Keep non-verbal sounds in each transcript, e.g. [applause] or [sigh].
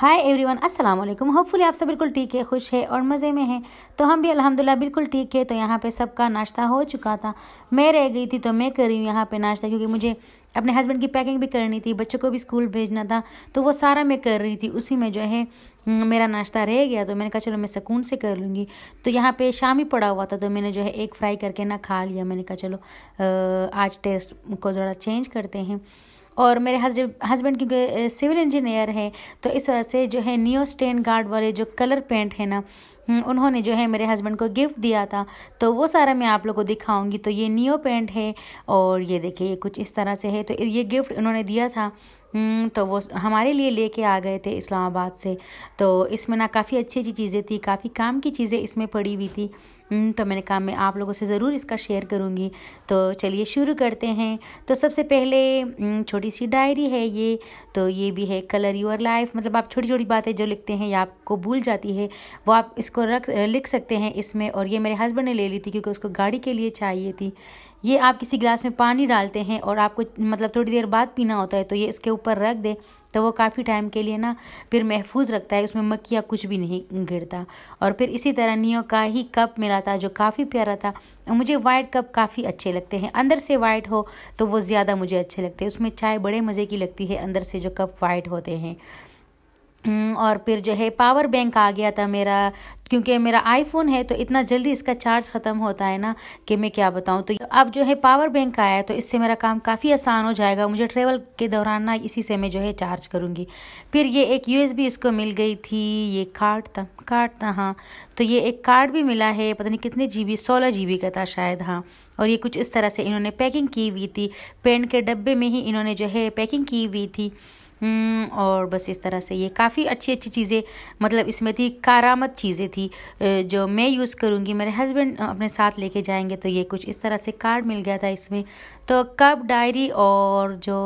Hi everyone अस्सलाम वालेकुम hopefully आप सब बिल्कुल ठीक है खुश है और मज़े में हैं तो हम भी अल्हम्दुलिल्लाह बिल्कुल ठीक है तो यहाँ पे सबका नाश्ता हो चुका था मैं रह गई थी तो मैं कर रही हूँ यहाँ पे नाश्ता क्योंकि मुझे अपने हस्बैंड की पैकिंग भी करनी थी बच्चों को भी स्कूल भेजना था तो वो सारा मैं कर रही थी उसी में जो है हम्म, मेरा नाश्ता रह गया तो मैंने कहा चलो मैं सुकून से कर लूँगी तो यहाँ पे शाम ही पड़ा हुआ था तो मैंने जो है एक फ्राई करके ना खा लिया मैंने कहा चलो आज टेस्ट को ज़रा चेंज करते हैं और मेरे हस्बैंड हस्बैंड क्योंकि सिविल इंजीनियर हैं तो इस वजह से जो है नियो स्टेन गार्ड वाले जो कलर पेंट है ना हम्म, उन्होंने जो है मेरे हस्बैंड को गिफ्ट दिया था तो वो सारा मैं आप लोग को दिखाऊंगी तो ये नियो पेंट है और ये देखिए ये कुछ इस तरह से है तो ये गिफ्ट उन्होंने दिया था हम्म, तो वो हमारे लिए लेके आ गए थे इस्लामाबाद से तो इसमें ना काफ़ी अच्छी अच्छी चीज़ें थी काफ़ी काम की चीज़ें इसमें पड़ी हुई थी हम्म, तो मैंने कहा मैं आप लोगों से ज़रूर इसका शेयर करूँगी तो चलिए शुरू करते हैं तो सबसे पहले हम्म, छोटी सी डायरी है ये तो ये भी है कलर योर लाइफ मतलब आप छोटी छोटी बातें जो लिखते हैं या आपको भूल जाती है वो आप इसको रख लिख सकते हैं इसमें और ये मेरे हस्बैंड ने ले ली थी क्योंकि उसको गाड़ी के लिए चाहिए थी ये आप किसी गिलास में पानी डालते हैं और आपको मतलब थोड़ी देर बाद पीना होता है तो ये इसके ऊपर रख दें तो वो काफ़ी टाइम के लिए ना फिर महफूज रखता है उसमें मक्खिया कुछ भी नहीं गिरता और फिर इसी तरह नियो का ही कप मिला था जो काफ़ी प्यारा था मुझे वाइट कप काफ़ी अच्छे लगते हैं अंदर से वाइट हो तो वो ज़्यादा मुझे अच्छे लगते हैं उसमें चाय बड़े मज़े की लगती है अंदर से जो कप वाइट होते हैं हम्म, और फिर जो है पावर बैंक आ गया था मेरा क्योंकि मेरा आईफोन है तो इतना जल्दी इसका चार्ज ख़त्म होता है ना कि मैं क्या बताऊं तो अब जो है पावर बैंक आया है तो इससे मेरा काम काफ़ी आसान हो जाएगा मुझे ट्रेवल के दौरान ना इसी से मैं जो है चार्ज करूँगी फिर ये एक यूएसबी इसको मिल गई थी ये कार्ड था कार्ड था हाँ तो ये एक कार्ड भी मिला है पता नहीं कितने जी बी सोलह जी बी का था शायद हाँ और ये कुछ इस तरह से इन्होंने पैकिंग की हुई थी पेन के डब्बे में ही इन्होंने जो है पैकिंग की हुई थी हम्म, और बस इस तरह से ये काफ़ी अच्छी अच्छी चीज़ें मतलब इसमें थी कारामद चीज़ें थी जो मैं यूज़ करूँगी मेरे हस्बैंड अपने साथ लेके जाएंगे तो ये कुछ इस तरह से कार्ड मिल गया था इसमें तो कब डायरी और जो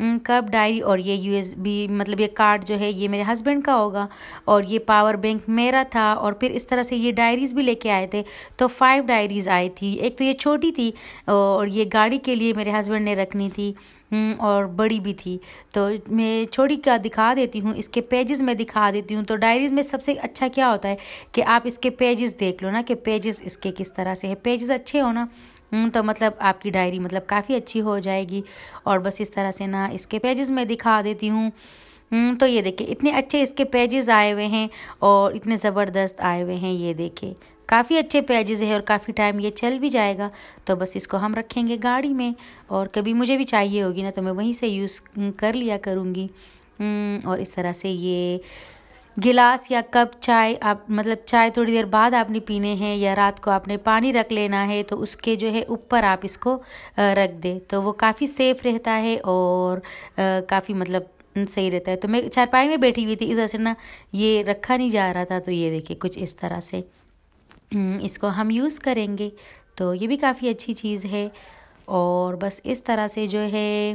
हम्म, कब डायरी और ये यू मतलब ये कार्ड जो है ये मेरे हस्बैंड का होगा और ये पावर बैंक मेरा था और फिर इस तरह से ये डायरीज़ भी लेके आए थे तो फाइव डायरीज़ आई थी एक तो ये छोटी थी और ये गाड़ी के लिए मेरे हस्बैंड ने रखनी थी हम्म, और बड़ी भी थी तो मैं छोटी क्या दिखा देती हूँ इसके पेजेस में दिखा देती हूँ तो डायरीज़ में सबसे अच्छा क्या होता है कि आप इसके पेजेस देख लो ना कि पेजेस इसके किस तरह से है पेजेस अच्छे हो ना हम्म, तो मतलब आपकी डायरी मतलब काफ़ी अच्छी हो जाएगी और बस इस तरह से ना इसके पेजेस में दिखा देती हूँ हम्म, तो ये देखिए इतने अच्छे इसके पेजेस आए हुए हैं और इतने ज़बरदस्त आए हुए हैं ये देखिए काफ़ी अच्छे पेजेस है और काफ़ी टाइम ये चल भी जाएगा तो बस इसको हम रखेंगे गाड़ी में और कभी मुझे भी चाहिए होगी ना तो मैं वहीं से यूज़ कर लिया करूँगी और इस तरह से ये गिलास या कप चाय आप मतलब चाय थोड़ी देर बाद आपने पीने हैं या रात को आपने पानी रख लेना है तो उसके जो है ऊपर आप इसको रख दें तो वो काफ़ी सेफ़ रहता है और काफ़ी मतलब सही रहता है तो मैं चारपाई में बैठी हुई थी इस तरह से ना ये रखा नहीं जा रहा था तो ये देखिए कुछ इस तरह से हम्म, इसको हम यूज़ करेंगे तो ये भी काफ़ी अच्छी चीज़ है और बस इस तरह से जो है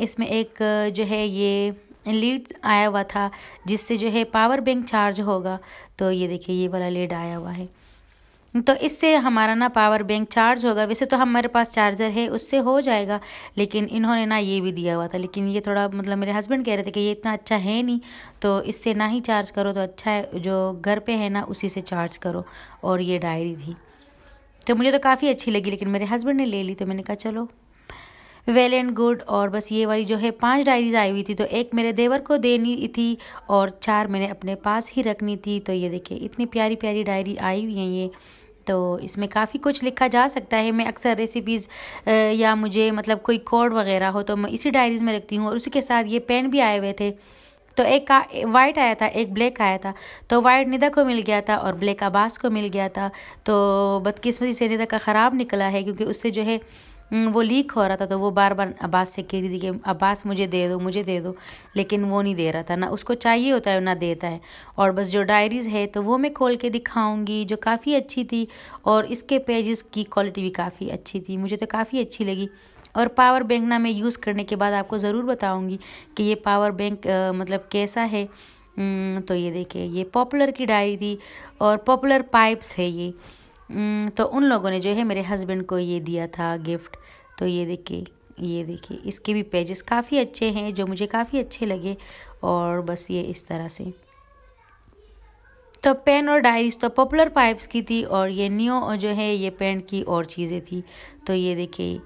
इसमें एक जो है ये लीड आया हुआ था जिससे जो है पावर बैंक चार्ज होगा तो ये देखिए ये वाला लीड आया हुआ है तो इससे हमारा ना पावर बैंक चार्ज होगा वैसे तो हमारे पास चार्जर है उससे हो जाएगा लेकिन इन्होंने ना ये भी दिया हुआ था लेकिन ये थोड़ा मतलब मेरे हस्बैंड कह रहे थे कि ये इतना अच्छा है नहीं तो इससे ना ही चार्ज करो तो अच्छा है जो घर पे है ना उसी से चार्ज करो और ये डायरी थी तो मुझे तो काफ़ी अच्छी लगी लेकिन मेरे हस्बैंड ने ले ली तो मैंने कहा चलो वेल एंड गुड और बस ये वाली जो है पांच डायरीज आई हुई थी तो एक मेरे देवर को देनी थी और चार मैंने अपने पास ही रखनी थी तो ये देखिए इतनी प्यारी प्यारी डायरी आई हुई है ये तो इसमें काफ़ी कुछ लिखा जा सकता है मैं अक्सर रेसिपीज़ या मुझे मतलब कोई कोड वगैरह हो तो मैं इसी डायरीज़ में रखती हूँ और उसी के साथ ये पेन भी आए हुए थे तो एक का वाइट आया था एक ब्लैक आया था तो वाइट निदा को मिल गया था और ब्लैक आबास को मिल गया था तो बदकिस्मती से निदा का ख़राब निकला है क्योंकि उससे जो है हम्म, वो लीक हो रहा था तो वो बार बार अब्बास से कह रही थी कि अब्बास मुझे दे दो मुझे दे दो लेकिन वो नहीं दे रहा था ना उसको चाहिए होता है ना देता है और बस जो डायरीज़ है तो वो मैं खोल के दिखाऊंगी जो काफ़ी अच्छी थी और इसके पेजेस की क्वालिटी भी काफ़ी अच्छी थी मुझे तो काफ़ी अच्छी लगी और पावर बैंक ना मैं यूज़ करने के बाद आपको ज़रूर बताऊँगी कि ये पावर बैंक मतलब कैसा है हम्म, तो ये देखिए ये पॉपुलर की डायरी थी और पॉपुलर पाइप्स है ये हम्म, तो उन लोगों ने जो है मेरे हस्बैंड को ये दिया था गिफ्ट तो ये देखिए ये देखिए इसके भी पेजेस काफ़ी अच्छे हैं जो मुझे काफ़ी अच्छे लगे और बस ये इस तरह से तो पेन और डायरीज तो पॉपुलर पाइप्स की थी और ये न्यू जो है ये पेन की और चीज़ें थी तो ये देखिए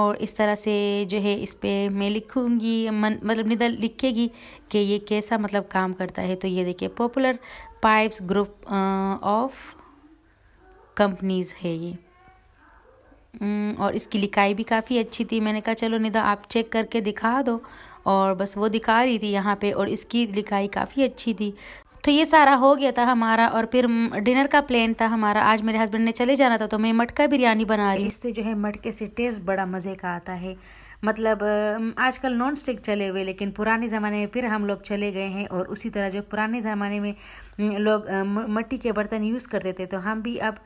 और इस तरह से जो है इस पर मैं लिखूँगी मन मतलब निदा लिखेगी कि ये कैसा मतलब काम करता है तो ये देखिए popular pipes group of companies है ये और इसकी लिखाई भी काफ़ी अच्छी थी मैंने कहा चलो निदा आप चेक करके दिखा दो और बस वो दिखा रही थी यहाँ पे और इसकी लिखाई काफ़ी अच्छी थी तो ये सारा हो गया था हमारा और फिर डिनर का प्लान था हमारा आज मेरे हस्बैंड ने चले जाना था तो मैं मटका बिरयानी बना रही इससे जो है मटके से टेस्ट बड़ा मज़े का आता है मतलब आजकल नॉन स्टिक चले हुए लेकिन पुराने ज़माने में फिर हम लोग चले गए हैं और उसी तरह जो पुराने ज़माने में लोग मट्टी के बर्तन यूज़ करते थे तो हम भी अब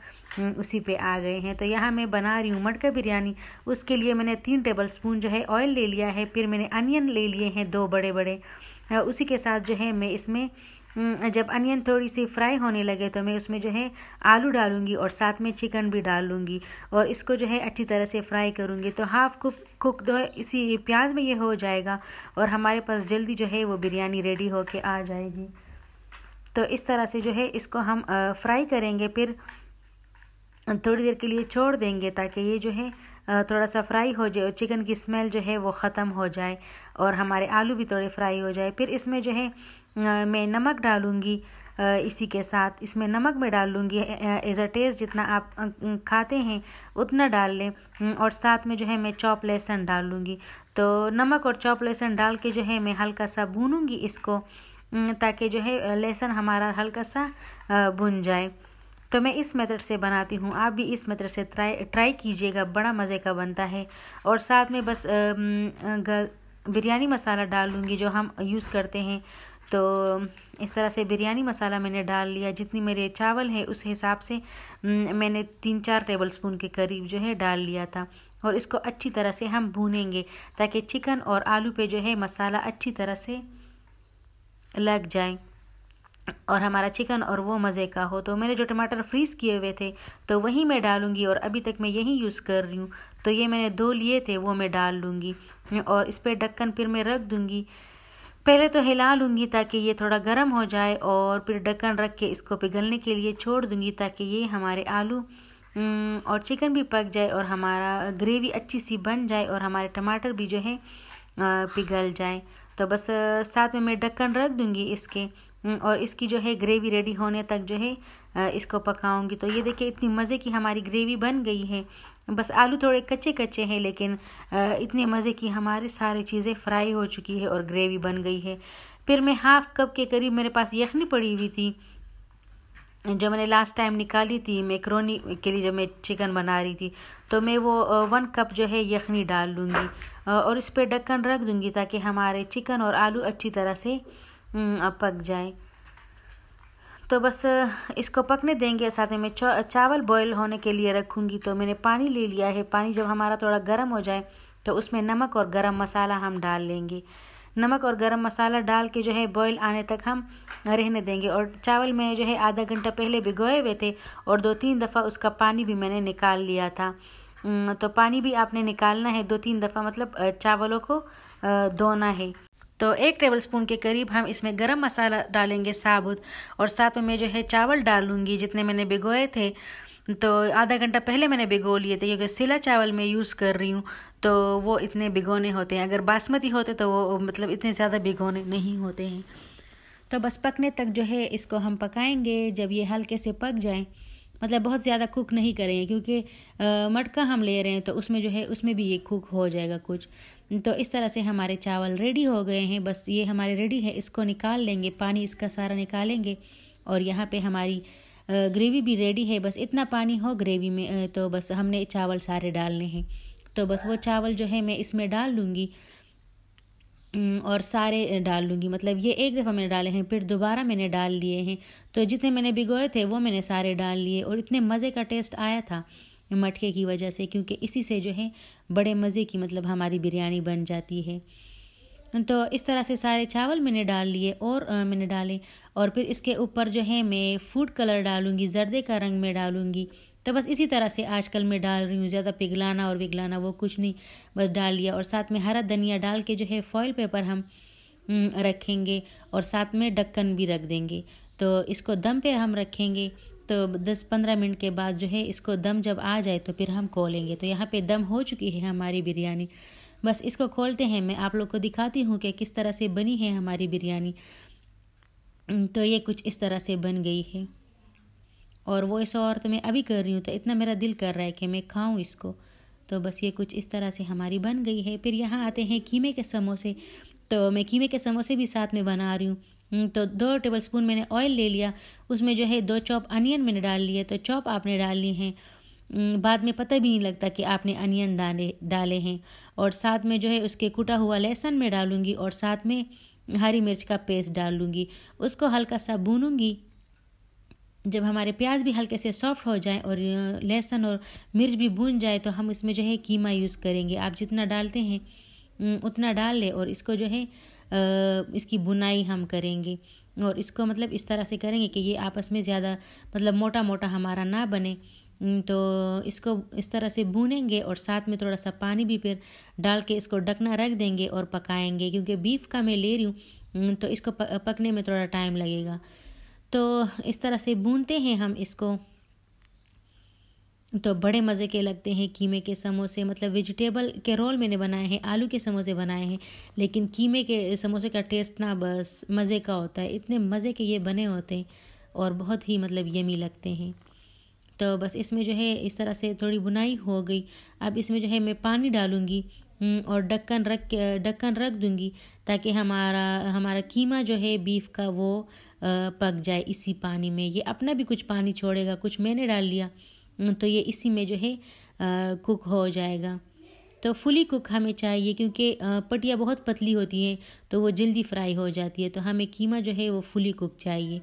उसी पे आ गए हैं तो यहाँ मैं बना रही हूँ मटका बिरयानी उसके लिए मैंने तीन टेबल स्पून जो है ऑयल ले लिया है फिर मैंने अनियन ले लिए हैं दो बड़े बड़े उसी के साथ जो है मैं इसमें हम्म, जब अनियन थोड़ी सी फ्राई होने लगे तो मैं उसमें जो है आलू डालूंगी और साथ में चिकन भी डाल लूँगी और इसको जो है अच्छी तरह से फ्राई करूँगी तो हाफ़ कुक कुक दो इसी प्याज में ये हो जाएगा और हमारे पास जल्दी जो है वो बिरयानी रेडी होके आ जाएगी तो इस तरह से जो है इसको हम फ्राई करेंगे फिर थोड़ी देर के लिए छोड़ देंगे ताकि ये जो है थोड़ा सा फ्राई हो जाए और चिकन की स्मेल जो है वो ख़त्म हो जाए और हमारे आलू भी थोड़े फ्राई हो जाए फिर इसमें जो है मैं नमक डालूँगी इसी के साथ इसमें नमक मैं डाल लूँगी एज अ टेस्ट जितना आप खाते हैं उतना डाल लें हम्म, और साथ में जो है मैं चॉप लहसुन डाल लूँगी तो नमक और चॉप लहसुन डाल के जो है मैं हल्का सा भूनूँगी इसको हम्म, ताकि जो है लहसुन हमारा हल्का सा भुन जाए तो मैं इस मेथड से बनाती हूँ आप भी इस मेथड से ट्राई ट्राई कीजिएगा बड़ा मज़े का बनता है और साथ में बस हम्म, बिरयानी मसाला डाल लूँगी जो हम यूज़ करते हैं तो इस तरह से बिरयानी मसाला मैंने डाल लिया जितनी मेरे चावल है उस हिसाब से मैंने तीन चार टेबल स्पून के करीब जो है डाल लिया था और इसको अच्छी तरह से हम भूनेंगे ताकि चिकन और आलू पे जो है मसाला अच्छी तरह से लग जाए और हमारा चिकन और वो मज़े का हो तो मैंने जो टमाटर फ्रीज़ किए हुए थे तो वही मैं डालूंगी और अभी तक मैं यही यूज़ कर रही हूँ तो ये मैंने दो लिए थे वो मैं डाल लूँगी और इस पर ढक्कन फिर मैं रख दूँगी पहले तो हिला लूँगी ताकि ये थोड़ा गर्म हो जाए और फिर ढक्कन रख के इसको पिघलने के लिए छोड़ दूँगी ताकि ये हमारे आलू और चिकन भी पक जाए और हमारा ग्रेवी अच्छी सी बन जाए और हमारे टमाटर भी जो है पिघल जाए तो बस साथ में मैं ढक्कन रख दूँगी इसके और इसकी जो है ग्रेवी रेडी होने तक जो है इसको पकाऊंगी तो ये देखिए इतनी मज़े की हमारी ग्रेवी बन गई है बस आलू थोड़े कच्चे कच्चे हैं लेकिन इतने मज़े की हमारे सारी चीज़ें फ्राई हो चुकी है और ग्रेवी बन गई है फिर मैं हाफ़ कप के करीब मेरे पास यखनी पड़ी हुई थी जो मैंने लास्ट टाइम निकाली थी मैक्रोनी के लिए जब मैं चिकन बना रही थी तो मैं वो वन कप जो है यखनी डाल लूँगी और इस पर ढक्कन रख दूँगी ताकि हमारे चिकन और आलू अच्छी तरह से पक जाए तो बस इसको पकने देंगे साथ में चावल बॉयल होने के लिए रखूँगी तो मैंने पानी ले लिया है पानी जब हमारा थोड़ा गर्म हो जाए तो उसमें नमक और गर्म मसाला हम डाल लेंगे नमक और गरम मसाला डाल के जो है बॉयल आने तक हम रहने देंगे और चावल में जो है आधा घंटा पहले भिगोए हुए थे और दो तीन दफ़ा उसका पानी भी मैंने निकाल लिया था तो पानी भी आपने निकालना है दो तीन दफ़ा मतलब चावलों को धोना है तो एक टेबलस्पून के करीब हम इसमें गरम मसाला डालेंगे साबुत और साथ में मैं जो है चावल डालूंगी जितने मैंने भिगोए थे तो आधा घंटा पहले मैंने भिगो लिए थे क्योंकि सिला चावल मैं यूज़ कर रही हूँ तो वो इतने भिगोने होते हैं अगर बासमती होते तो वो मतलब इतने ज़्यादा भिगोने नहीं होते हैं तो बस पकने तक जो है इसको हम पकाएंगे जब ये हल्के से पक जाए मतलब बहुत ज़्यादा कुक नहीं करेंगे क्योंकि मटका हम ले रहे हैं तो उसमें जो है उसमें भी ये कुक हो जाएगा कुछ तो इस तरह से हमारे चावल रेडी हो गए हैं बस ये हमारे रेडी है इसको निकाल लेंगे पानी इसका सारा निकालेंगे और यहाँ पे हमारी ग्रेवी भी रेडी है बस इतना पानी हो ग्रेवी में तो बस हमने चावल सारे डालने हैं तो बस वो चावल जो है मैं इसमें डाल लूँगी और सारे डाल लूँगी मतलब ये एक दफ़ा मैंने डाले हैं फिर दोबारा मैंने डाल लिए हैं तो जितने मैंने भिगोए थे वो मैंने सारे डाल लिए और इतने मज़े का टेस्ट आया था मटके की वजह से क्योंकि इसी से जो है बड़े मज़े की मतलब हमारी बिरयानी बन जाती है तो इस तरह से सारे चावल मैंने डाल लिए और मैंने डाले और फिर इसके ऊपर जो है मैं फूड कलर डालूँगी जर्दे का रंग में डालूँगी तो बस इसी तरह से आजकल मैं डाल रही हूँ ज़्यादा पिघलाना और पिघलाना वो कुछ नहीं बस डाल लिया और साथ में हरा धनिया डाल के जो है फॉइल पेपर हम हम्म, रखेंगे और साथ में ढक्कन भी रख देंगे तो इसको दम पे हम रखेंगे तो 10-15 मिनट के बाद जो है इसको दम जब आ जाए तो फिर हम खोलेंगे तो यहाँ पे दम हो चुकी है हमारी बिरयानी बस इसको खोलते हैं मैं आप लोग को दिखाती हूँ कि किस तरह से बनी है हमारी बिरयानी तो ये कुछ इस तरह से बन गई है और वो इस औरत में अभी कर रही हूँ तो इतना मेरा दिल कर रहा है कि मैं खाऊँ इसको तो बस ये कुछ इस तरह से हमारी बन गई है फिर यहाँ आते हैं कीमे के समोसे तो मैं कीमे के समोसे भी साथ में बना रही हूँ हम्म, तो दो टेबल स्पून मैंने ऑयल ले लिया उसमें जो है दो चॉप अनियन मैंने डाल लिए तो चॉप आपने डाल ली हैं हम्म, बाद में पता भी नहीं लगता कि आपने अनियन डाले डाले हैं और साथ में जो है उसके कुटा हुआ लहसुन में डालूंगी और साथ में हरी मिर्च का पेस्ट डाल लूँगी उसको हल्का सा भूनूंगी जब हमारे प्याज भी हल्के से सॉफ्ट हो जाए और लहसुन और मिर्च भी भून जाए तो हम इसमें जो है कीमा यूज़ करेंगे आप जितना डालते हैं उतना डाल लें और इसको जो है इसकी बुनाई हम करेंगे और इसको मतलब इस तरह से करेंगे कि ये आपस में ज़्यादा मतलब मोटा मोटा हमारा ना बने तो इसको इस तरह से भूनेंगे और साथ में थोड़ा सा पानी भी फिर डाल के इसको ढकना रख देंगे और पकाएंगे क्योंकि बीफ का मैं ले रही हूँ तो इसको पकने में थोड़ा टाइम लगेगा तो इस तरह से बूनते हैं हम इसको तो बड़े मज़े के लगते हैं कीमे के समोसे मतलब वेजिटेबल के रोल मैंने बनाए हैं आलू के समोसे बनाए हैं लेकिन कीमे के समोसे का टेस्ट ना बस मज़े का होता है इतने मज़े के ये बने होते हैं और बहुत ही मतलब यमी लगते हैं तो बस इसमें जो है इस तरह से थोड़ी बुनाई हो गई अब इसमें जो है मैं पानी डालूँगी हम्म, और ढक्कन रख ढक्कन रख दूँगी ताकि हमारा हमारा कीमा जो है बीफ का वो पक जाए इसी पानी में ये अपना भी कुछ पानी छोड़ेगा कुछ मैंने डाल लिया हम्म, तो ये इसी में जो है कुक हो जाएगा तो फुली कुक हमें चाहिए क्योंकि पटिया बहुत पतली होती हैं तो वो जल्दी फ्राई हो जाती है तो हमें कीमा जो है वो फुली कुक चाहिए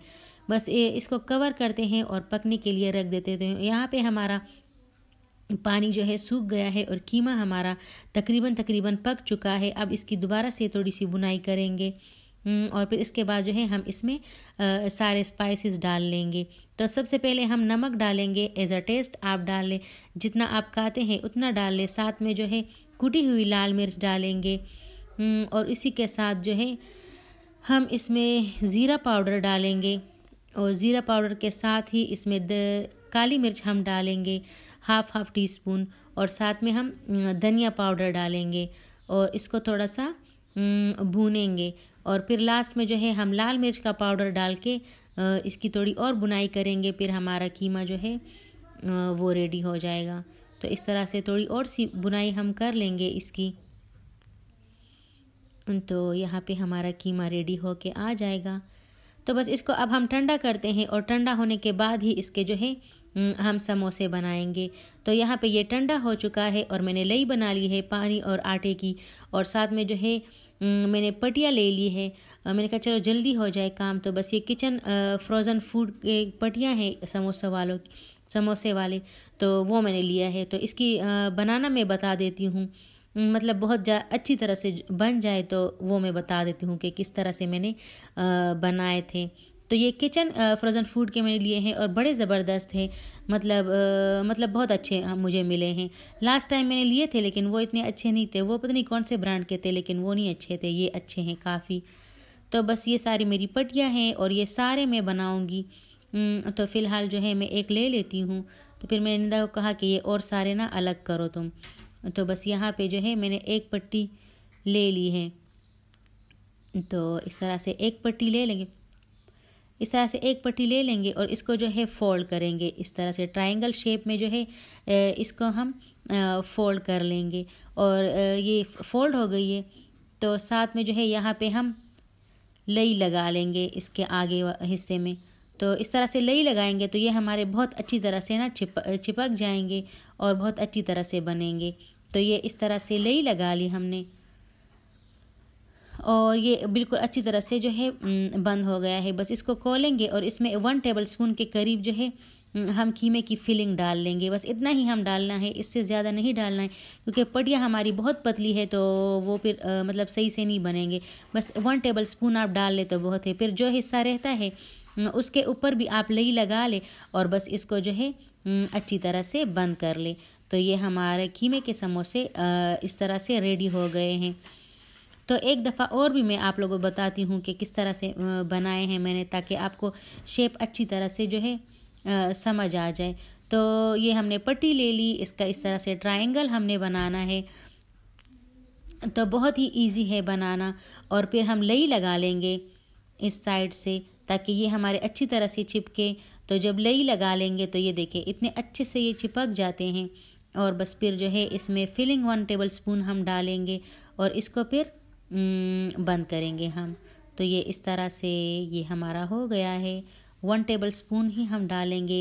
बस इसको कवर करते हैं और पकने के लिए रख देते हैं तो यहाँ पे हमारा पानी जो है सूख गया है और कीमा हमारा तकरीबन तकरीबन पक चुका है अब इसकी दोबारा से थोड़ी सी बुनाई करेंगे हम्म, और फिर इसके बाद जो है हम इसमें आ, सारे स्पाइसेस डाल लेंगे तो सबसे पहले हम नमक डालेंगे एज अ टेस्ट आप डाल लें जितना आप खाते हैं उतना डाल लें साथ में जो है कुटी हुई लाल मिर्च डालेंगे हम्म, और इसी के साथ जो है हम इसमें ज़ीरा पाउडर डालेंगे और ज़ीरा पाउडर के साथ ही इसमें काली मिर्च हम डालेंगे हाफ हाफ टी स्पून और साथ में हम धनिया पाउडर डालेंगे और इसको थोड़ा सा भूनेंगे और फिर लास्ट में जो है हम लाल मिर्च का पाउडर डाल के इसकी थोड़ी और बुनाई करेंगे फिर हमारा कीमा जो है वो रेडी हो जाएगा तो इस तरह से थोड़ी और सी बुनाई हम कर लेंगे इसकी तो यहाँ पे हमारा कीमा रेडी हो के आ जाएगा तो बस इसको अब हम ठंडा करते हैं और ठंडा होने के बाद ही इसके जो है हम्म, हम समोसे बनाएंगे तो यहाँ पे ये ठंडा हो चुका है और मैंने लई बना ली है पानी और आटे की और साथ में जो है हम्म, मैंने पटिया ले ली है मैंने कहा चलो जल्दी हो जाए काम तो बस ये किचन फ्रोज़न फूड पटिया है समोसा वालों की समोसे वाले तो वो मैंने लिया है तो इसकी बनाना मैं बता देती हूँ हम्म, मतलब बहुत जा अच्छी तरह से बन जाए तो वो मैं बता देती हूँ कि किस तरह से मैंने बनाए थे तो ये किचन फ्रोज़न फूड के मैंने लिए हैं और बड़े ज़बरदस्त हैं मतलब आ, मतलब बहुत अच्छे मुझे मिले हैं लास्ट टाइम मैंने लिए थे लेकिन वो इतने अच्छे नहीं थे वो पता नहीं कौन से ब्रांड के थे लेकिन वो नहीं अच्छे थे ये अच्छे हैं काफ़ी तो बस ये सारी मेरी पटियाँ हैं और ये सारे मैं बनाऊँगी हम्म, तो फ़िलहाल जो है मैं एक ले लेती हूँ तो फिर मैंने निंदा को कहा कि ये और सारे ना अलग करो तुम तो बस यहाँ पे जो है मैंने एक पट्टी ले ली है तो इस तरह से एक पट्टी ले लेंगे इस तरह से एक पट्टी ले लेंगे और इसको जो है फोल्ड करेंगे इस तरह से ट्राइंगल शेप में जो है इसको हम फोल्ड कर लेंगे और ये फोल्ड हो गई है तो साथ में जो है यहाँ पे हम लई लगा लेंगे इसके आगे हिस्से में तो इस तरह से लई लगाएंगे तो ये हमारे बहुत अच्छी तरह से ना छिप छिपक जाएंगे और बहुत अच्छी तरह से बनेंगे तो ये इस तरह से लई लगा ली हमने और ये बिल्कुल अच्छी तरह से जो है बंद हो गया है बस इसको खोलेंगे और इसमें वन टेबल स्पून के करीब जो है हम कीमे की फिलिंग डाल लेंगे बस इतना ही हम डालना है इससे ज़्यादा नहीं डालना है क्योंकि पटिया हमारी बहुत पतली है तो वो फिर आ, मतलब सही से नहीं बनेंगे बस वन टेबल स्पून आप डाल ले तो बहुत है फिर जो हिस्सा रहता है उसके ऊपर भी आप लई लगा ले और बस इसको जो है अच्छी तरह से बंद कर ले तो ये हमारे कीमे के समोसे इस तरह से रेडी हो गए हैं तो एक दफ़ा और भी मैं आप लोगों को बताती हूँ कि किस तरह से बनाए हैं मैंने ताकि आपको शेप अच्छी तरह से जो है समझ आ जाए तो ये हमने पट्टी ले ली इसका इस तरह से ट्रायंगल हमने बनाना है तो बहुत ही इजी है बनाना और फिर हम लई लगा लेंगे इस साइड से ताकि ये हमारे अच्छी तरह से चिपके तो जब लई लगा लेंगे तो ये देखें इतने अच्छे से ये चिपक जाते हैं और बस फिर जो है इसमें फिलिंग वन टेबल स्पून हम डालेंगे और इसको फिर हम्म, बंद करेंगे हम तो ये इस तरह से ये हमारा हो गया है वन टेबल स्पून ही हम डालेंगे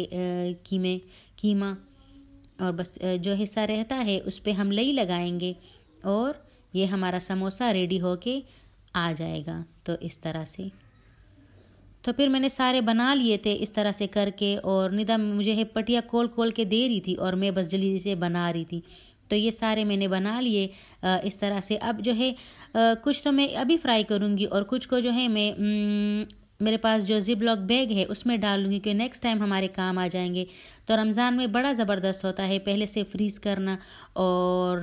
कीमे कीमा और बस जो हिस्सा रहता है उस पर हम लई लगाएंगे और ये हमारा समोसा रेडी हो के आ जाएगा तो इस तरह से तो फिर मैंने सारे बना लिए थे इस तरह से करके और निदा मुझे है पटिया खोल खोल के दे रही थी और मैं बस जल्दी से बना रही थी तो ये सारे मैंने बना लिए इस तरह से अब जो है कुछ तो मैं अभी फ्राई करूँगी और कुछ को जो है मैं मेरे पास जो जिप लॉक बैग है उसमें डाल लूँगी कि नेक्स्ट टाइम हमारे काम आ जाएंगे तो रमज़ान में बड़ा ज़बरदस्त होता है पहले से फ्रीज़ करना और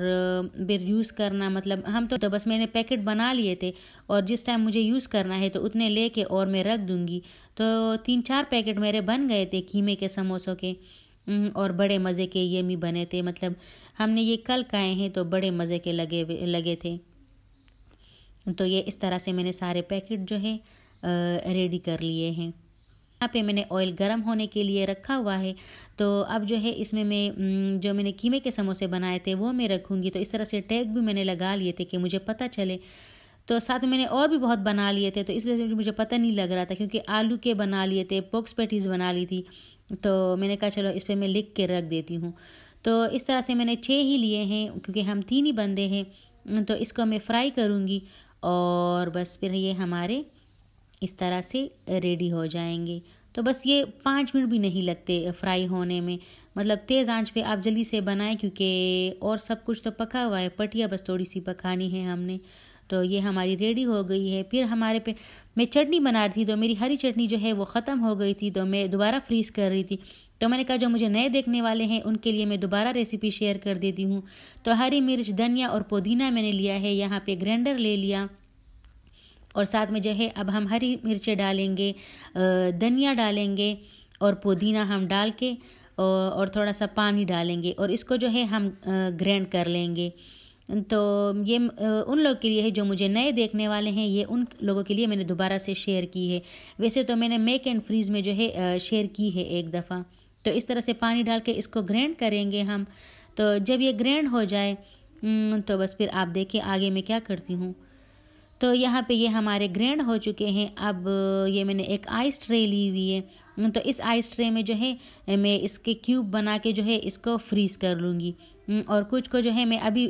फिर यूज़ करना मतलब हम तो, तो बस मैंने पैकेट बना लिए थे और जिस टाइम मुझे यूज़ करना है तो उतने ले और मैं रख दूँगी तो तीन चार पैकेट मेरे बन गए थे कीमे के समोसों के हम्म, और बड़े मज़े के ये भी बने थे मतलब हमने ये कल खाए हैं तो बड़े मज़े के लगे लगे थे तो ये इस तरह से मैंने सारे पैकेट जो है रेडी कर लिए हैं यहाँ पे मैंने ऑयल गरम होने के लिए रखा हुआ है तो अब जो है इसमें मैं हम्म, जो मैंने कीमे के समोसे बनाए थे वो मैं रखूँगी तो इस तरह से टैग भी मैंने लगा लिए थे कि मुझे पता चले तो साथ में मैंने और भी बहुत बना लिए थे तो इस वजह से मुझे पता नहीं लग रहा था क्योंकि आलू के बना लिए थे पॉक्स पैटीज़ बना ली थी तो मैंने कहा चलो इस पर मैं लिख के रख देती हूँ तो इस तरह से मैंने छः ही लिए हैं क्योंकि हम तीन ही बंदे हैं तो इसको मैं फ्राई करूँगी और बस फिर ये हमारे इस तरह से रेडी हो जाएंगे तो बस ये पाँच मिनट भी नहीं लगते फ्राई होने में मतलब तेज़ आंच पे आप जल्दी से बनाएं क्योंकि और सब कुछ तो पका हुआ है पटिया बस थोड़ी सी पकानी है हमने तो ये हमारी रेडी हो गई है फिर हमारे पे मैं चटनी बना रही थी तो मेरी हरी चटनी जो है वो ख़त्म हो गई थी तो मैं दोबारा फ्रीज़ कर रही थी तो मैंने कहा जो मुझे नए देखने वाले हैं उनके लिए मैं दोबारा रेसिपी शेयर कर देती हूँ तो हरी मिर्च धनिया और पुदीना मैंने लिया है यहाँ पे ग्राइंडर ले लिया और साथ में जो है अब हम हरी मिर्चें डालेंगे धनिया डालेंगे और पुदीना हम डाल के और थोड़ा सा पानी डालेंगे और इसको जो है हम ग्रैंड कर लेंगे तो ये उन लोग के लिए है जो मुझे नए देखने वाले हैं ये उन लोगों के लिए मैंने दोबारा से शेयर की है वैसे तो मैंने मेक एंड फ्रीज में जो है शेयर की है एक दफ़ा तो इस तरह से पानी डाल के इसको ग्रैंड करेंगे हम तो जब ये ग्रैंड हो जाए हम्म, तो बस फिर आप देखिए आगे मैं क्या करती हूँ तो यहाँ पे ये हमारे ग्रैंड हो चुके हैं अब ये मैंने एक आइस ट्रे ली हुई है तो इस आइस ट्रे में जो है मैं इसके क्यूब बना के जो है इसको फ्रीज़ कर लूँगी हम्म, और कुछ को जो है मैं अभी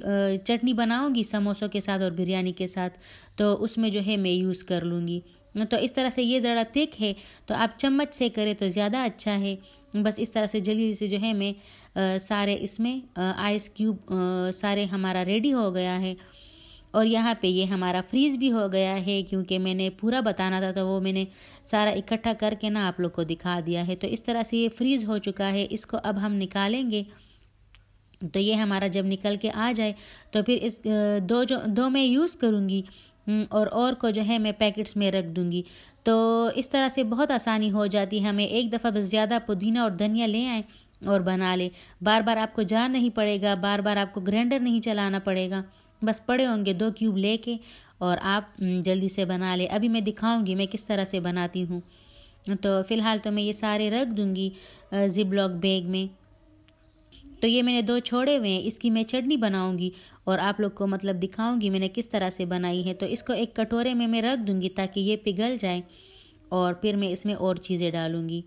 चटनी बनाऊंगी समोसों के साथ और बिरयानी के साथ तो उसमें जो है मैं यूज़ कर लूँगी तो इस तरह से ये ज़रा थिक है तो आप चम्मच से करें तो ज़्यादा अच्छा है बस इस तरह से जल्दी से जो है मैं सारे इसमें आइस क्यूब सारे हमारा रेडी हो गया है और यहाँ पे ये हमारा फ्रीज़ भी हो गया है क्योंकि मैंने पूरा बताना था तो वो मैंने सारा इकट्ठा करके ना आप लोग को दिखा दिया है तो इस तरह से ये फ्रीज़ हो चुका है इसको अब हम निकालेंगे तो ये हमारा जब निकल के आ जाए तो फिर इस दो जो दो मैं यूज़ करूँगी हम्म, और और को जो है मैं पैकेट्स में रख दूँगी तो इस तरह से बहुत आसानी हो जाती है हमें एक दफ़ा बस ज़्यादा पुदीना और धनिया ले आएँ और बना ले बार बार आपको जान नहीं पड़ेगा बार बार आपको ग्राइंडर नहीं चलाना पड़ेगा बस पड़े होंगे दो क्यूब लेके और आप हम्म, जल्दी से बना ले अभी मैं दिखाऊंगी मैं किस तरह से बनाती हूँ तो फ़िलहाल तो मैं ये सारे रख दूँगी ज़िप लॉक बैग में तो ये मैंने दो छोड़े हुए हैं इसकी मैं चटनी बनाऊंगी और आप लोग को मतलब दिखाऊंगी मैंने किस तरह से बनाई है तो इसको एक कटोरे में मैं रख दूंगी ताकि ये पिघल जाए और फिर मैं इसमें और चीज़ें डालूंगी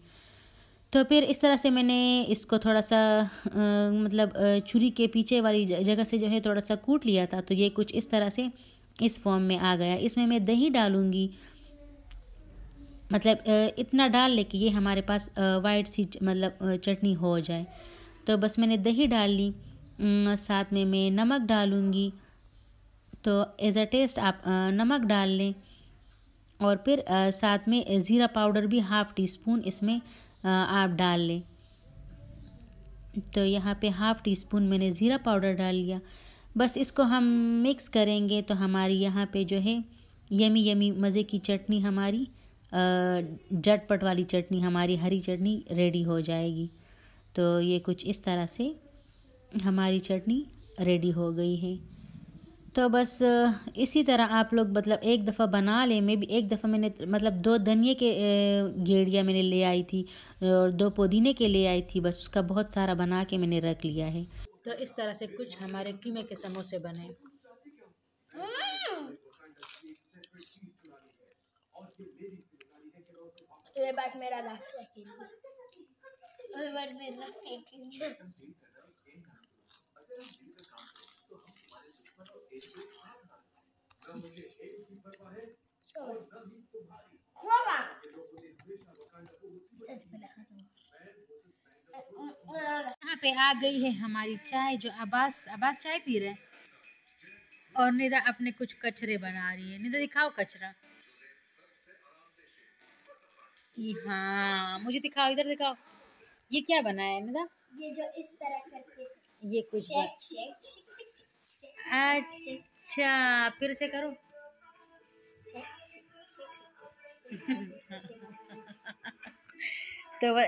तो फिर इस तरह से मैंने इसको थोड़ा सा आ, मतलब छुरी के पीछे वाली जगह से जो है थोड़ा सा कूट लिया था तो ये कुछ इस तरह से इस फॉर्म में आ गया इसमें मैं दही डालूंगी मतलब इतना डाल ले कि ये हमारे पास वाइट सी मतलब चटनी हो जाए तो बस मैंने दही डाल ली साथ में मैं नमक डालूँगी तो एज़ अ टेस्ट आप नमक डाल लें और फिर साथ में ज़ीरा पाउडर भी हाफ़ टी स्पून इसमें आप डाल लें तो यहाँ पे हाफ़ टी स्पून मैंने ज़ीरा पाउडर डाल लिया बस इसको हम मिक्स करेंगे तो हमारी यहाँ पे जो है यमी यमी मज़े की चटनी हमारी झटपट वाली चटनी हमारी हरी चटनी रेडी हो जाएगी तो ये कुछ इस तरह से हमारी चटनी रेडी हो गई है तो बस इसी तरह आप लोग मतलब एक दफ़ा बना लें मैं भी एक दफ़ा मैंने मतलब दो धनिए के गेड़िया मैंने ले आई थी और दो पुदीने के ले आई थी बस उसका बहुत सारा बना के मैंने रख लिया है तो इस तरह से कुछ हमारे कीमे के समोसे बने ये बात मेरा लास्ट और बार यहाँ पे आ गई है हमारी चाय जो अब्बास अब्बास चाय पी रहे हैं और निदा अपने कुछ कचरे बना रही है निदा दिखाओ कचरा हाँ मुझे दिखाओ इधर दिखाओ ये क्या बना है निदा ये जो इस तरह करके ये कुछ shake, shake, shake, shake, shake, shake, अच्छा फिर से करो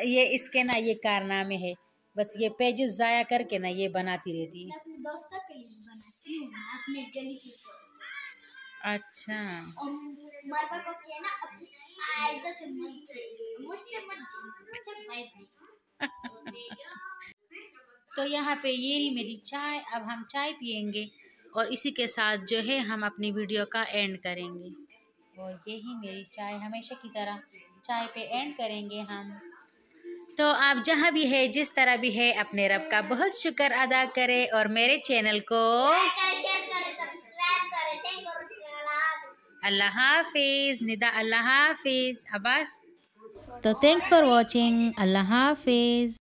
[laughs] तो ये इसके ना ये कारनामे है बस ये पेजेस ज़ाया करके ना ये बनाती रहती है अच्छा और मुझसे मुझसे तो यहाँ पे ये रही मेरी चाय अब हम चाय पियेंगे और इसी के साथ जो है हम अपनी वीडियो का एंड करेंगे और यही मेरी चाय हमेशा की तरह चाय पे एंड करेंगे हम तो आप जहाँ भी है जिस तरह भी है अपने रब का बहुत शुक्र अदा करें और मेरे चैनल को अल्लाह हाफिज़ निदा अल्लाह हाफिज़ Abbas So thanks for watching. Allah Hafiz.